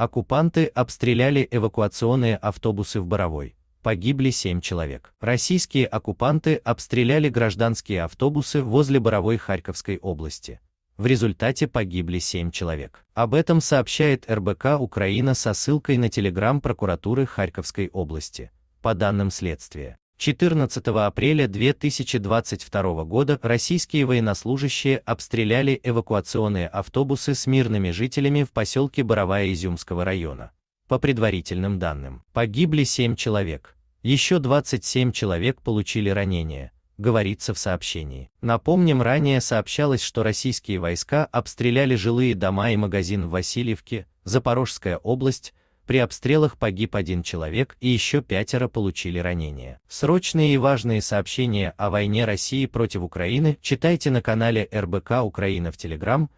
Оккупанты обстреляли эвакуационные автобусы в Боровой. Погибли 7 человек. Российские оккупанты обстреляли гражданские автобусы возле Боровой Харьковской области. В результате погибли 7 человек. Об этом сообщает РБК Украина со ссылкой на телеграм прокуратуры Харьковской области. По данным следствия, 14 апреля 2022 года российские военнослужащие обстреляли эвакуационные автобусы с мирными жителями в поселке Боровая Изюмского района. По предварительным данным, погибли 7 человек, еще 27 человек получили ранения, говорится в сообщении. Напомним, ранее сообщалось, что российские войска обстреляли жилые дома и магазин в Васильевке, Запорожская область, при обстрелах погиб один человек и еще пятеро получили ранения. Срочные и важные сообщения о войне России против Украины читайте на канале РБК Украина в Телеграм,